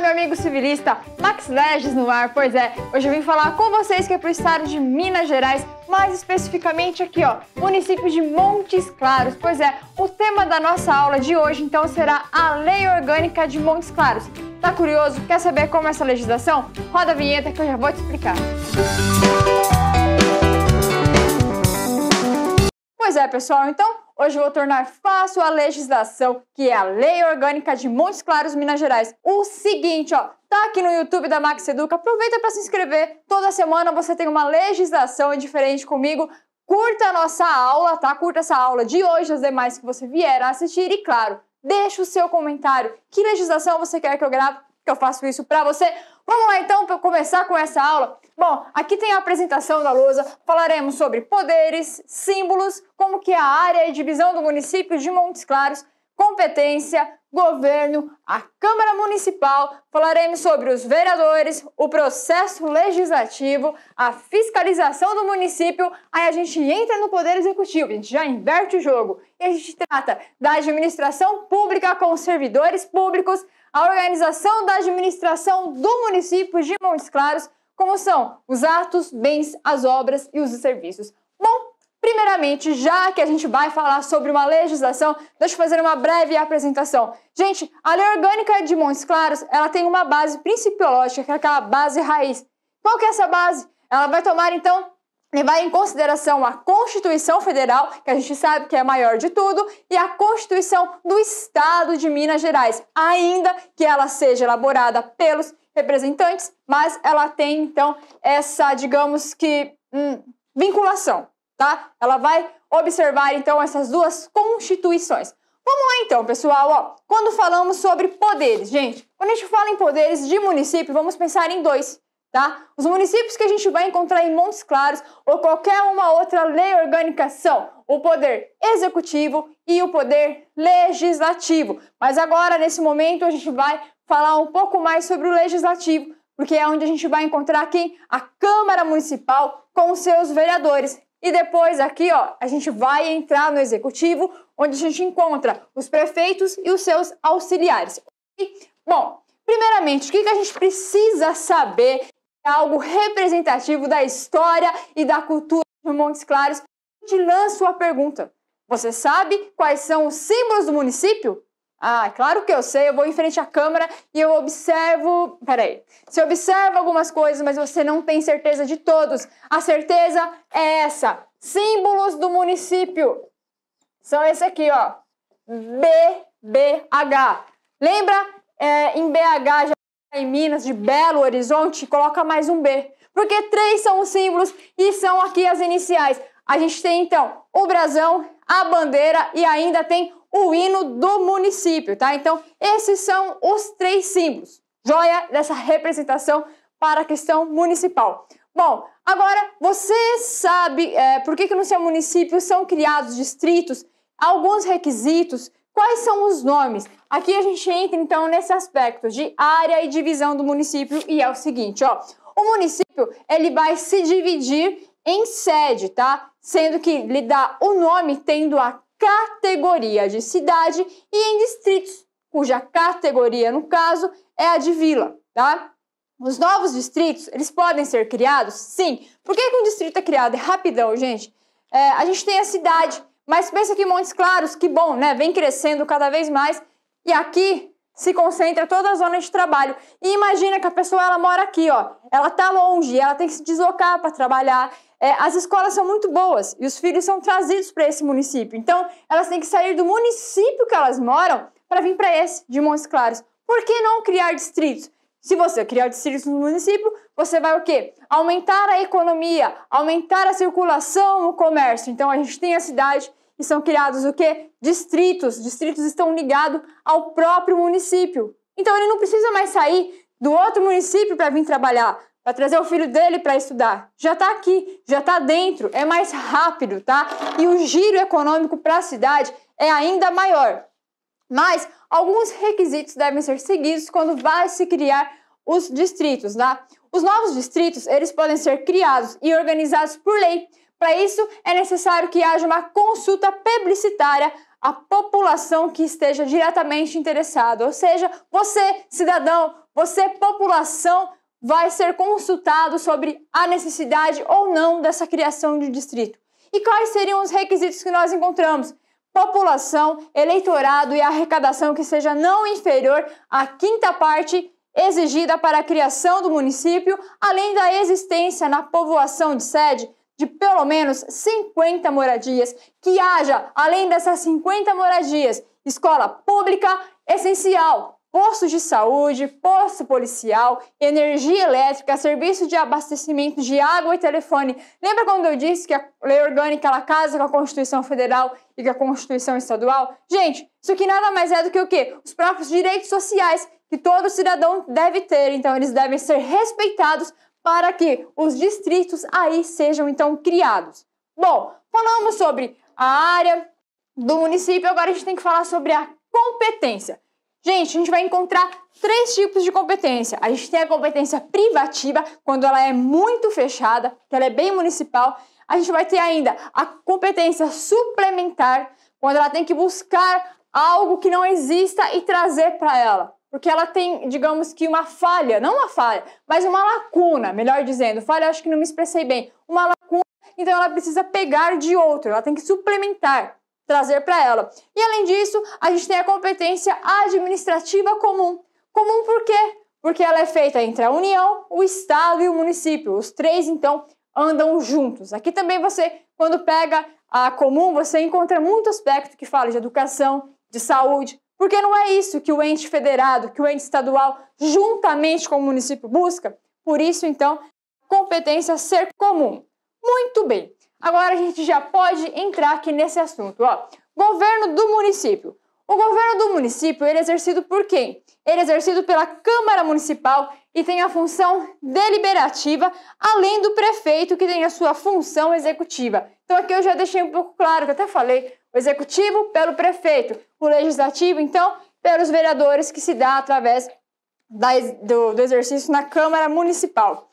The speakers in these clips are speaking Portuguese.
meu amigo civilista, Max Leges no ar, pois é. Hoje eu vim falar com vocês que é pro estado de Minas Gerais, mais especificamente aqui, ó, município de Montes Claros. Pois é, o tema da nossa aula de hoje, então, será a Lei Orgânica de Montes Claros. Tá curioso? Quer saber como é essa legislação? Roda a vinheta que eu já vou te explicar. Pois é, pessoal, então Hoje vou tornar fácil a legislação, que é a Lei Orgânica de Montes Claros, Minas Gerais. O seguinte, ó, tá aqui no YouTube da Max Educa, aproveita para se inscrever. Toda semana você tem uma legislação diferente comigo. Curta a nossa aula, tá? Curta essa aula de hoje, as demais que você vier a assistir e claro, deixa o seu comentário. Que legislação você quer que eu grave? Que eu faço isso para você. Vamos lá então para começar com essa aula. Bom, aqui tem a apresentação da lousa. Falaremos sobre poderes, símbolos, como que é a área e divisão do município de Montes Claros, competência, governo, a Câmara Municipal, falaremos sobre os vereadores, o processo legislativo, a fiscalização do município, aí a gente entra no Poder Executivo, a gente já inverte o jogo e a gente trata da administração pública com servidores públicos, a organização da administração do município de Montes Claros, como são os atos, bens, as obras e os serviços. Bom, primeiramente, já que a gente vai falar sobre uma legislação, deixa eu fazer uma breve apresentação. Gente, a Lei Orgânica de Montes Claros, ela tem uma base principiológica, que é aquela base raiz. Qual que é essa base? Ela vai tomar, então, levar em consideração a Constituição Federal, que a gente sabe que é a maior de tudo, e a Constituição do Estado de Minas Gerais, ainda que ela seja elaborada pelos representantes, mas ela tem então essa, digamos que, hum, vinculação, tá? Ela vai observar então essas duas constituições. Vamos lá então, pessoal. Ó, quando falamos sobre poderes, gente, quando a gente fala em poderes de município, vamos pensar em dois tá? Os municípios que a gente vai encontrar em Montes Claros ou qualquer uma outra lei orgânica são o poder executivo e o poder legislativo. Mas agora, nesse momento, a gente vai falar um pouco mais sobre o legislativo, porque é onde a gente vai encontrar aqui A Câmara Municipal com os seus vereadores. E depois aqui, ó, a gente vai entrar no executivo, onde a gente encontra os prefeitos e os seus auxiliares. E, bom, Primeiramente, o que a gente precisa saber é algo representativo da história e da cultura de Montes Claros, te lanço a pergunta. Você sabe quais são os símbolos do município? Ah, é claro que eu sei, eu vou em frente à câmera e eu observo. Peraí. Você observa algumas coisas, mas você não tem certeza de todos. A certeza é essa: símbolos do município. São esse aqui, ó. BBH. Lembra? É, em BH já em Minas, de Belo Horizonte, coloca mais um B. Porque três são os símbolos e são aqui as iniciais. A gente tem então o brasão, a bandeira e ainda tem o hino do município, tá? Então, esses são os três símbolos. Joia dessa representação para a questão municipal. Bom, agora você sabe é, por que, que no seu município são criados distritos, alguns requisitos Quais são os nomes? Aqui a gente entra então nesse aspecto de área e divisão do município e é o seguinte, ó. O município, ele vai se dividir em sede, tá? Sendo que lhe dá o nome tendo a categoria de cidade e em distritos, cuja categoria, no caso, é a de vila, tá? Os novos distritos, eles podem ser criados? Sim. Por que, que um distrito é criado? É rapidão, gente. É, a gente tem a cidade, mas pensa que Montes Claros, que bom, né? Vem crescendo cada vez mais e aqui se concentra toda a zona de trabalho. E imagina que a pessoa ela mora aqui, ó. Ela tá longe, ela tem que se deslocar para trabalhar. É, as escolas são muito boas e os filhos são trazidos para esse município. Então, elas têm que sair do município que elas moram para vir para esse de Montes Claros. Por que não criar distritos? Se você criar distritos no município, você vai o quê? Aumentar a economia, aumentar a circulação, o comércio. Então a gente tem a cidade e são criados o quê? Distritos. Distritos estão ligados ao próprio município. Então ele não precisa mais sair do outro município para vir trabalhar, para trazer o filho dele para estudar. Já está aqui, já está dentro, é mais rápido, tá? E o giro econômico para a cidade é ainda maior. Mas alguns requisitos devem ser seguidos quando vai se criar os distritos, tá? Os novos distritos, eles podem ser criados e organizados por lei. Para isso, é necessário que haja uma consulta publicitária à população que esteja diretamente interessada, ou seja, você, cidadão, você, população, vai ser consultado sobre a necessidade ou não dessa criação de distrito. E quais seriam os requisitos que nós encontramos? população, eleitorado e arrecadação que seja não inferior à quinta parte exigida para a criação do município, além da existência na povoação de sede de pelo menos 50 moradias, que haja, além dessas 50 moradias, escola pública essencial, postos de saúde, posto policial, energia elétrica, serviço de abastecimento de água e telefone. Lembra quando eu disse que a lei orgânica ela casa com a Constituição Federal e com a Constituição Estadual? Gente, isso aqui nada mais é do que o quê? Os próprios direitos sociais que todo cidadão deve ter, então eles devem ser respeitados para que os distritos aí sejam então criados. Bom, falamos sobre a área do município, agora a gente tem que falar sobre a competência. Gente, a gente vai encontrar três tipos de competência. A gente tem a competência privativa, quando ela é muito fechada, que ela é bem municipal. A gente vai ter ainda a competência suplementar, quando ela tem que buscar algo que não exista e trazer para ela. Porque ela tem, digamos que uma falha, não uma falha, mas uma lacuna, melhor dizendo. Falha, acho que não me expressei bem. Uma lacuna, então ela precisa pegar de outro, ela tem que suplementar trazer para ela. E além disso, a gente tem a competência administrativa comum. Comum por quê? Porque ela é feita entre a União, o Estado e o município. Os três, então, andam juntos. Aqui também você, quando pega a comum, você encontra muito aspecto que fala de educação, de saúde, porque não é isso que o ente federado, que o ente estadual, juntamente com o município, busca. Por isso, então, competência ser comum. Muito bem. Agora a gente já pode entrar aqui nesse assunto. Ó. Governo do município. O governo do município ele é exercido por quem? Ele é exercido pela Câmara Municipal e tem a função deliberativa, além do prefeito, que tem a sua função executiva. Então aqui eu já deixei um pouco claro, que até falei, o executivo pelo prefeito, o legislativo, então, pelos vereadores que se dá através da, do, do exercício na Câmara Municipal.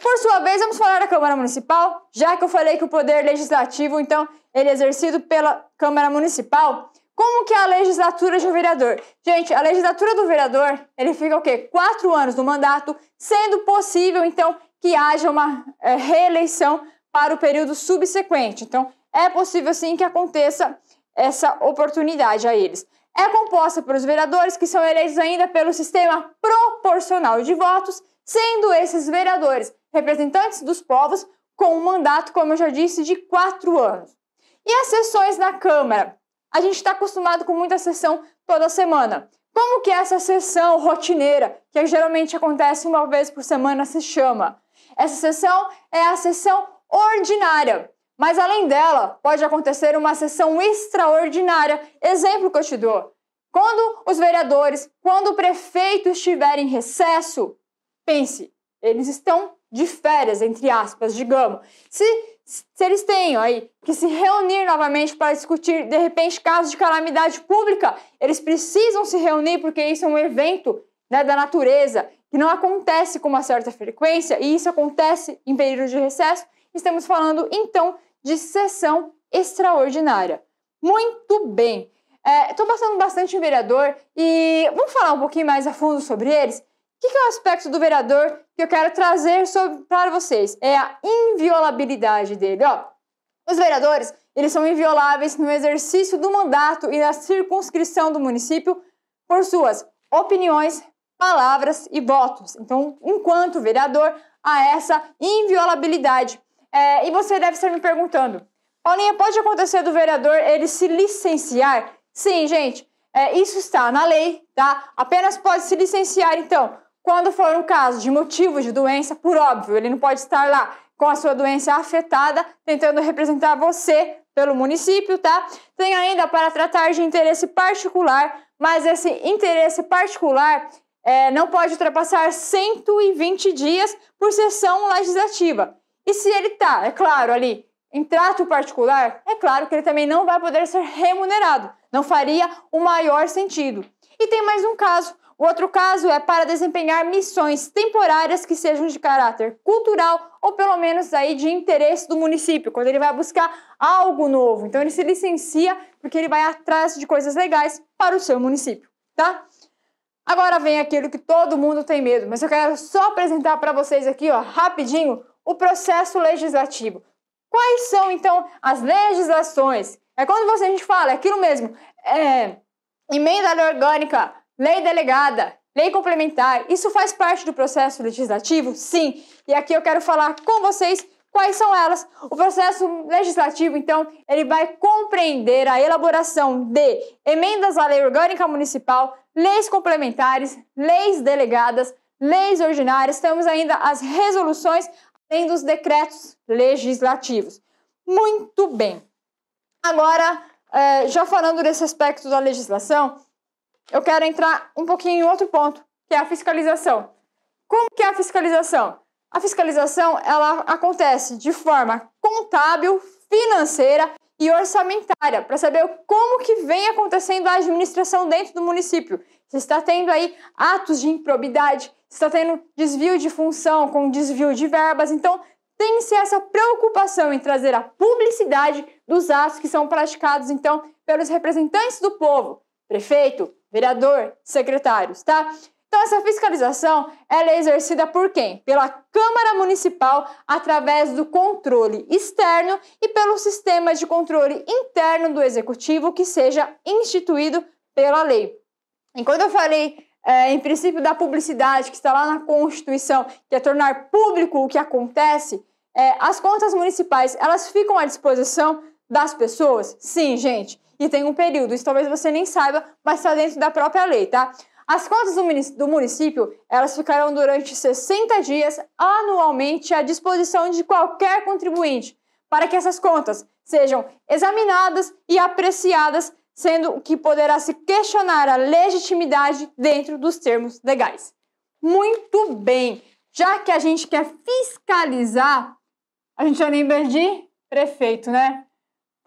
Por sua vez, vamos falar da Câmara Municipal, já que eu falei que o poder legislativo, então, ele é exercido pela Câmara Municipal. Como que é a legislatura de um vereador? Gente, a legislatura do vereador, ele fica o quê? Quatro anos no mandato, sendo possível, então, que haja uma é, reeleição para o período subsequente. Então, é possível, sim, que aconteça essa oportunidade a eles. É composta pelos vereadores que são eleitos ainda pelo sistema proporcional de votos, sendo esses vereadores representantes dos povos, com um mandato, como eu já disse, de quatro anos. E as sessões na Câmara? A gente está acostumado com muita sessão toda semana. Como que é essa sessão rotineira, que geralmente acontece uma vez por semana, se chama? Essa sessão é a sessão ordinária. Mas além dela, pode acontecer uma sessão extraordinária. Exemplo que eu te dou. Quando os vereadores, quando o prefeito estiver em recesso, pense, eles estão de férias, entre aspas, digamos, se, se eles têm aí que se reunir novamente para discutir, de repente, casos de calamidade pública, eles precisam se reunir porque isso é um evento né, da natureza que não acontece com uma certa frequência e isso acontece em período de recesso. Estamos falando, então, de sessão extraordinária. Muito bem! Estou é, passando bastante em vereador e vamos falar um pouquinho mais a fundo sobre eles que, que é o aspecto do vereador que eu quero trazer para vocês? É a inviolabilidade dele. Ó, os vereadores, eles são invioláveis no exercício do mandato e na circunscrição do município por suas opiniões, palavras e votos. Então, enquanto vereador, há essa inviolabilidade. É, e você deve estar me perguntando, Paulinha, pode acontecer do vereador ele se licenciar? Sim, gente, é, isso está na lei, tá? Apenas pode se licenciar, então, quando for um caso de motivo de doença, por óbvio, ele não pode estar lá com a sua doença afetada, tentando representar você pelo município, tá? Tem ainda para tratar de interesse particular, mas esse interesse particular é, não pode ultrapassar 120 dias por sessão legislativa. E se ele tá, é claro, ali em trato particular, é claro que ele também não vai poder ser remunerado. Não faria o maior sentido. E tem mais um caso o outro caso é para desempenhar missões temporárias que sejam de caráter cultural ou pelo menos aí de interesse do município, quando ele vai buscar algo novo. Então ele se licencia porque ele vai atrás de coisas legais para o seu município, tá? Agora vem aquilo que todo mundo tem medo, mas eu quero só apresentar para vocês aqui, ó, rapidinho, o processo legislativo. Quais são então as legislações? É quando você a gente fala é aquilo mesmo, é, emenda orgânica lei delegada, lei complementar, isso faz parte do processo legislativo? Sim. E aqui eu quero falar com vocês Quais são elas? O processo legislativo, então, ele vai compreender a elaboração de emendas à lei orgânica municipal, leis complementares, leis delegadas, leis ordinárias, temos ainda as resoluções, além dos decretos legislativos. Muito bem. Agora, eh, já falando desse aspecto da legislação, eu quero entrar um pouquinho em outro ponto, que é a fiscalização. Como que é a fiscalização? A fiscalização ela acontece de forma contábil, financeira e orçamentária, para saber como que vem acontecendo a administração dentro do município. Se está tendo aí atos de improbidade, se está tendo desvio de função com desvio de verbas, então tem-se essa preocupação em trazer a publicidade dos atos que são praticados então pelos representantes do povo, prefeito, vereador, secretários, tá? Então, essa fiscalização ela é exercida por quem? Pela Câmara Municipal, através do controle externo e pelo sistema de controle interno do Executivo que seja instituído pela lei. Enquanto eu falei é, em princípio da publicidade, que está lá na Constituição, que é tornar público o que acontece, é, as contas municipais elas ficam à disposição das pessoas? Sim, gente e tem um período. Isso talvez você nem saiba, mas está dentro da própria lei, tá? As contas do município, elas ficarão durante 60 dias anualmente à disposição de qualquer contribuinte, para que essas contas sejam examinadas e apreciadas, sendo que poderá se questionar a legitimidade dentro dos termos legais. Muito bem! Já que a gente quer fiscalizar, a gente lembra de prefeito, né?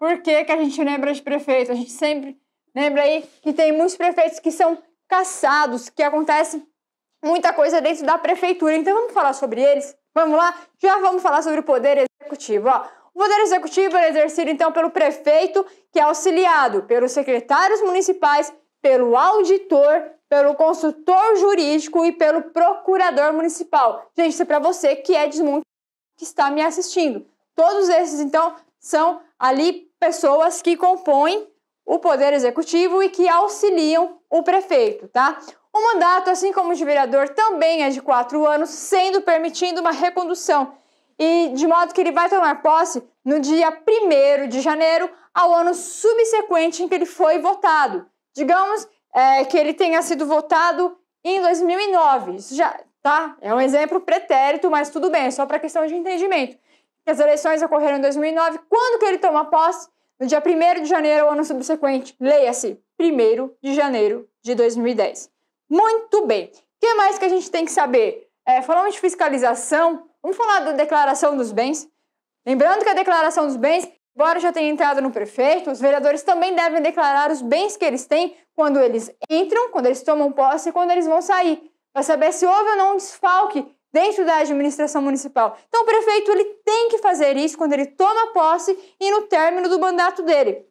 Por que, que a gente lembra de prefeito? A gente sempre lembra aí que tem muitos prefeitos que são caçados, que acontece muita coisa dentro da prefeitura. Então vamos falar sobre eles? Vamos lá? Já vamos falar sobre o poder executivo. Ó, o poder executivo é exercido então pelo prefeito, que é auxiliado pelos secretários municipais, pelo auditor, pelo consultor jurídico e pelo procurador municipal. Gente, isso é para você que é desmonte que está me assistindo. Todos esses então são ali pessoas que compõem o poder executivo e que auxiliam o prefeito, tá? O mandato, assim como o de vereador, também é de quatro anos, sendo permitindo uma recondução, e de modo que ele vai tomar posse no dia 1 de janeiro ao ano subsequente em que ele foi votado. Digamos é, que ele tenha sido votado em 2009, isso já, tá? É um exemplo pretérito, mas tudo bem, é só para questão de entendimento as eleições ocorreram em 2009. Quando que ele toma posse? No dia 1 de janeiro ou ano subsequente. Leia-se, 1 de janeiro de 2010. Muito bem. O que mais que a gente tem que saber? É, falamos de fiscalização, vamos falar da declaração dos bens. Lembrando que a declaração dos bens, embora já tenha entrado no prefeito, os vereadores também devem declarar os bens que eles têm quando eles entram, quando eles tomam posse e quando eles vão sair, para saber se houve ou não um desfalque dentro da administração municipal. Então o prefeito ele tem que fazer isso quando ele toma posse e no término do mandato dele.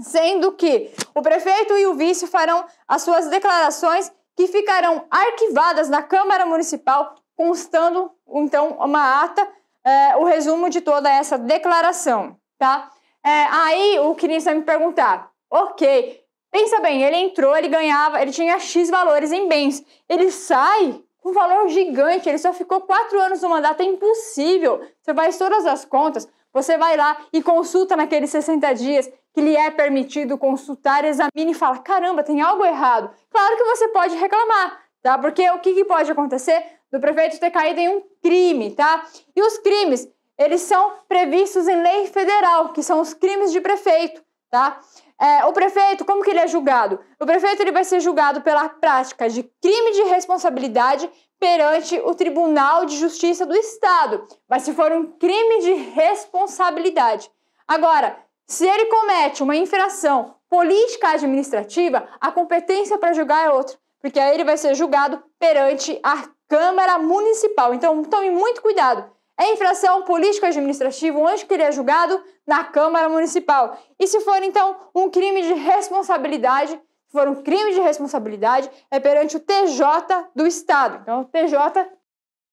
Sendo que o prefeito e o vice farão as suas declarações que ficarão arquivadas na Câmara Municipal, constando então uma ata, é, o resumo de toda essa declaração, tá? É, aí o Cris vai me perguntar, ok, pensa bem, ele entrou, ele ganhava, ele tinha X valores em bens, ele sai um valor gigante, ele só ficou quatro anos no mandato, é impossível. Você faz todas as contas, você vai lá e consulta naqueles 60 dias que lhe é permitido consultar, examine e fala: caramba, tem algo errado. Claro que você pode reclamar, tá? Porque o que, que pode acontecer do prefeito ter caído em um crime, tá? E os crimes, eles são previstos em lei federal, que são os crimes de prefeito, tá? É, o prefeito, como que ele é julgado? O prefeito ele vai ser julgado pela prática de crime de responsabilidade perante o Tribunal de Justiça do Estado, mas se for um crime de responsabilidade. Agora, se ele comete uma infração política administrativa, a competência para julgar é outra, porque aí ele vai ser julgado perante a Câmara Municipal. Então, tome muito cuidado. É infração político-administrativa antes que ele é julgado na Câmara Municipal. E se for, então, um crime de responsabilidade, se for um crime de responsabilidade, é perante o TJ do Estado. Então, o TJ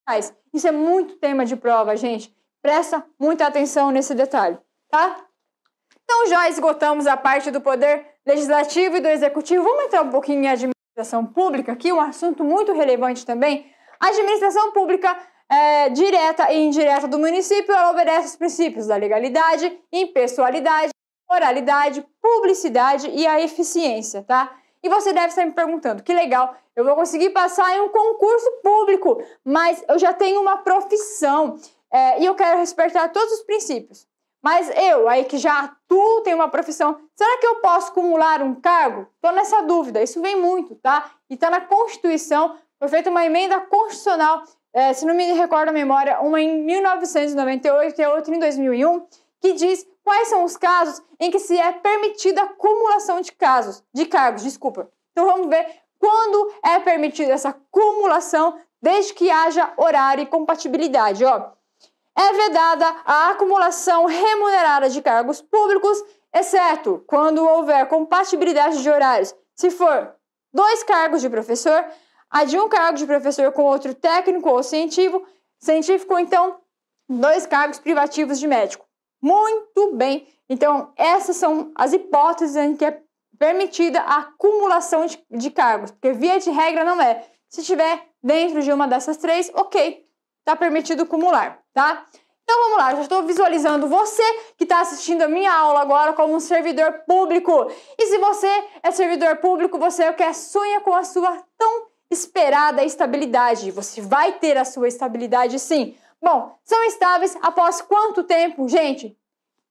faz. Isso é muito tema de prova, gente. Presta muita atenção nesse detalhe, tá? Então, já esgotamos a parte do poder legislativo e do executivo. Vamos entrar um pouquinho em administração pública, que é um assunto muito relevante também. A administração pública é, direta e indireta do município, ela obedece os princípios da legalidade, impessoalidade, oralidade, publicidade e a eficiência, tá? E você deve estar me perguntando, que legal, eu vou conseguir passar em um concurso público, mas eu já tenho uma profissão é, e eu quero respeitar todos os princípios. Mas eu, aí que já atuo, tenho uma profissão, será que eu posso acumular um cargo? Estou nessa dúvida, isso vem muito, tá? E está na Constituição, foi feita uma emenda constitucional é, se não me recordo a memória, uma em 1998 e outra em 2001, que diz quais são os casos em que se é permitida acumulação de casos, de cargos, desculpa. Então vamos ver quando é permitida essa acumulação, desde que haja horário e compatibilidade, ó. É vedada a acumulação remunerada de cargos públicos, exceto quando houver compatibilidade de horários. Se for dois cargos de professor, de um cargo de professor com outro técnico ou científico, científico, então, dois cargos privativos de médico. Muito bem. Então, essas são as hipóteses em que é permitida a acumulação de, de cargos, porque via de regra não é. Se tiver dentro de uma dessas três, ok, está permitido acumular, tá? Então vamos lá, já estou visualizando você que está assistindo a minha aula agora como um servidor público. E se você é servidor público, você é o que é, sonha com a sua tão esperada estabilidade. Você vai ter a sua estabilidade sim. Bom, são estáveis após quanto tempo, gente?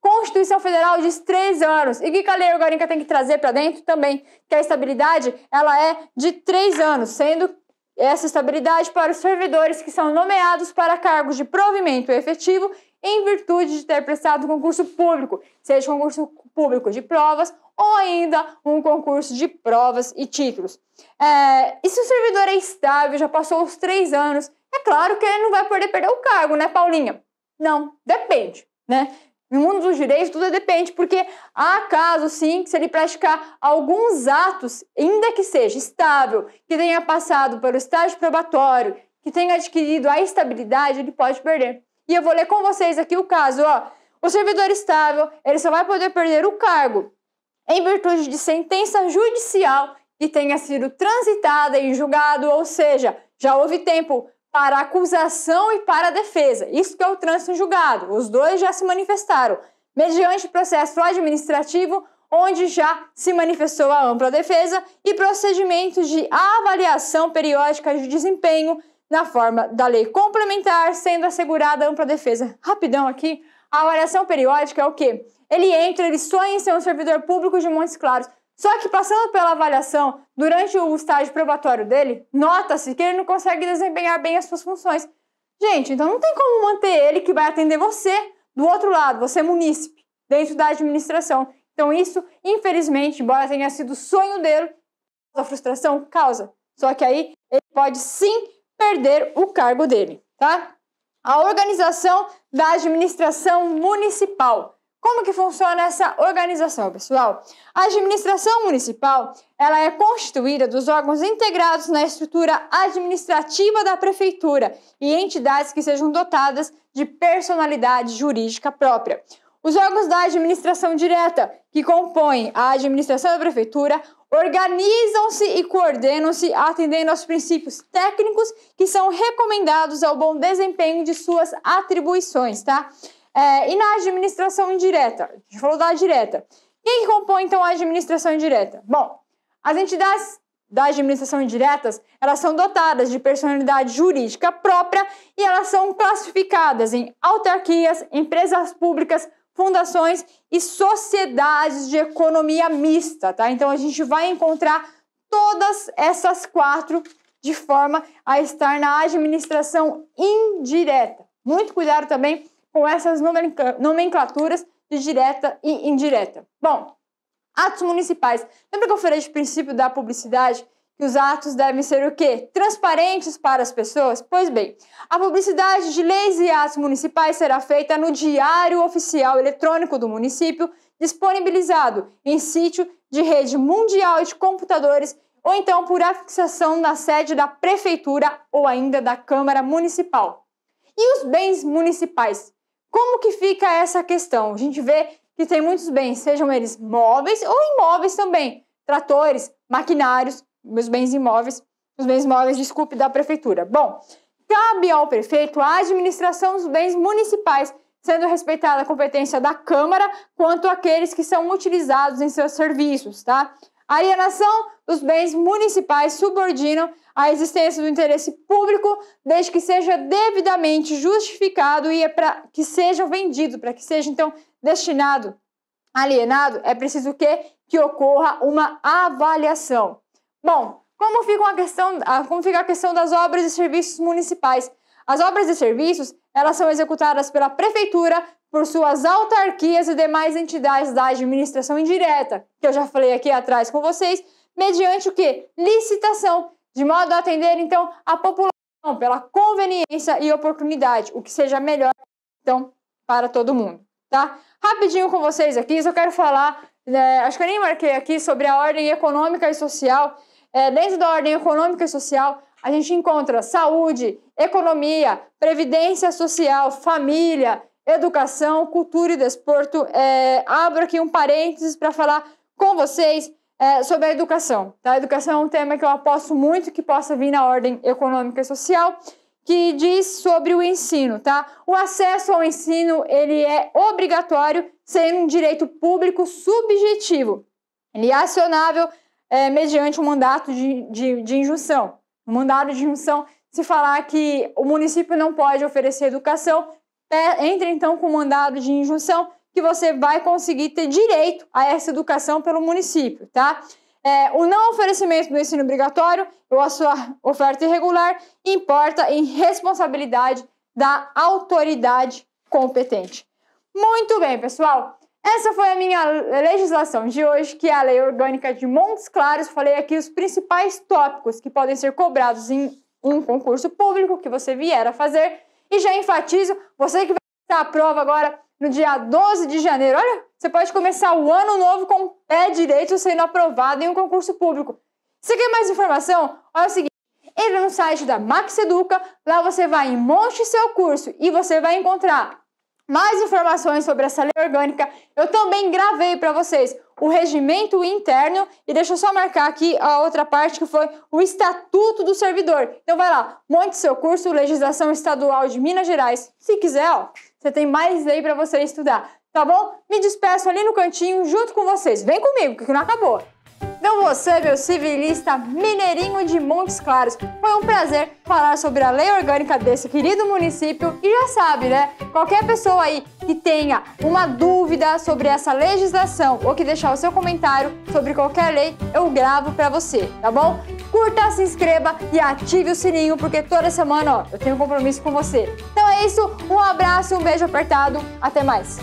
Constituição Federal diz três anos. E o que a Lei Orgânica tem que trazer para dentro também? Que a estabilidade ela é de três anos, sendo essa estabilidade para os servidores que são nomeados para cargos de provimento efetivo em virtude de ter prestado concurso público, seja concurso público de provas ou ainda um concurso de provas e títulos. É, e se o servidor é estável, já passou os três anos, é claro que ele não vai poder perder o cargo, né, Paulinha? Não, depende, né? No mundo dos direitos, tudo depende, porque há casos, sim, que se ele praticar alguns atos, ainda que seja estável, que tenha passado pelo estágio probatório, que tenha adquirido a estabilidade, ele pode perder. E eu vou ler com vocês aqui o caso, ó. O servidor estável, ele só vai poder perder o cargo em virtude de sentença judicial que tenha sido transitada em julgado, ou seja, já houve tempo para acusação e para defesa. Isso que é o trânsito em julgado. Os dois já se manifestaram mediante processo administrativo onde já se manifestou a ampla defesa e procedimentos de avaliação periódica de desempenho na forma da lei complementar, sendo assegurada ampla defesa. Rapidão aqui, a avaliação periódica é o quê? Ele entra, ele sonha em ser um servidor público de Montes Claros. Só que passando pela avaliação durante o estágio probatório dele, nota-se que ele não consegue desempenhar bem as suas funções. Gente, então não tem como manter ele que vai atender você do outro lado, você é munícipe, dentro da administração. Então isso, infelizmente, embora tenha sido sonho dele, a frustração causa. Só que aí ele pode sim perder o cargo dele, tá? A organização da administração municipal. Como que funciona essa organização, pessoal? A administração municipal, ela é constituída dos órgãos integrados na estrutura administrativa da prefeitura e entidades que sejam dotadas de personalidade jurídica própria. Os órgãos da administração direta, que compõem a administração da prefeitura, organizam-se e coordenam-se atendendo aos princípios técnicos que são recomendados ao bom desempenho de suas atribuições, tá? É, e na administração indireta, a gente falou da direta. Quem que compõe então a administração indireta? Bom, as entidades da administração indiretas, elas são dotadas de personalidade jurídica própria e elas são classificadas em autarquias, empresas públicas, fundações e sociedades de economia mista, tá? Então a gente vai encontrar todas essas quatro de forma a estar na administração indireta. Muito cuidado também com essas nomenclaturas de direta e indireta. Bom, atos municipais. Lembra que eu falei de princípio da publicidade? que os atos devem ser o quê? Transparentes para as pessoas? Pois bem, a publicidade de leis e atos municipais será feita no Diário Oficial Eletrônico do município, disponibilizado em sítio de rede mundial de computadores ou então por afixação na sede da prefeitura ou ainda da Câmara Municipal. E os bens municipais? Como que fica essa questão? A gente vê que tem muitos bens, sejam eles móveis ou imóveis também, tratores, maquinários, meus bens imóveis, os bens imóveis, desculpe, da prefeitura. Bom, cabe ao prefeito a administração dos bens municipais, sendo respeitada a competência da Câmara quanto àqueles que são utilizados em seus serviços, tá? A alienação dos bens municipais subordinam a existência do interesse público, desde que seja devidamente justificado e é para que seja vendido, para que seja então destinado alienado, é preciso que que ocorra uma avaliação. Bom, como fica, a questão, ah, como fica a questão das obras e serviços municipais? As obras e serviços, elas são executadas pela prefeitura, por suas autarquias e demais entidades da administração indireta, que eu já falei aqui atrás com vocês, mediante o que? Licitação, de modo a atender então a população pela conveniência e oportunidade, o que seja melhor então para todo mundo, tá? Rapidinho com vocês aqui, só quero falar, né, acho que eu nem marquei aqui sobre a ordem econômica e social é, dentro da ordem econômica e social, a gente encontra saúde, economia, previdência social, família, educação, cultura e desporto. É, abro aqui um parênteses para falar com vocês é, sobre a educação. Tá? A educação é um tema que eu aposto muito que possa vir na ordem econômica e social, que diz sobre o ensino. Tá? O acesso ao ensino ele é obrigatório, sendo um direito público subjetivo. Ele é acionável é, mediante um mandato de, de, de injunção. mandado de injunção, se falar que o município não pode oferecer educação, é, entre então com o mandado de injunção que você vai conseguir ter direito a essa educação pelo município, tá? É, o não oferecimento do ensino obrigatório ou a sua oferta irregular importa em responsabilidade da autoridade competente. Muito bem, pessoal. Essa foi a minha legislação de hoje, que é a Lei Orgânica de Montes Claros. Falei aqui os principais tópicos que podem ser cobrados em um concurso público que você vier a fazer. E já enfatizo, você que vai estar a prova agora no dia 12 de janeiro, olha, você pode começar o ano novo com o pé direito sendo aprovado em um concurso público. Se quer mais informação, olha o seguinte, entra no site da Max Educa, lá você vai em Monte Seu Curso e você vai encontrar mais informações sobre essa lei orgânica, eu também gravei para vocês o regimento interno e deixa eu só marcar aqui a outra parte que foi o estatuto do servidor. Então vai lá, monte seu curso Legislação Estadual de Minas Gerais. Se quiser, ó, você tem mais lei para você estudar, tá bom? Me despeço ali no cantinho junto com vocês. Vem comigo que não acabou. Então você, meu civilista mineirinho de Montes Claros, foi um prazer falar sobre a lei orgânica desse querido município e já sabe, né? Qualquer pessoa aí que tenha uma dúvida sobre essa legislação ou que deixar o seu comentário sobre qualquer lei, eu gravo para você, tá bom? Curta, se inscreva e ative o sininho porque toda semana, ó, eu tenho um compromisso com você. Então é isso, um abraço, um beijo apertado, até mais.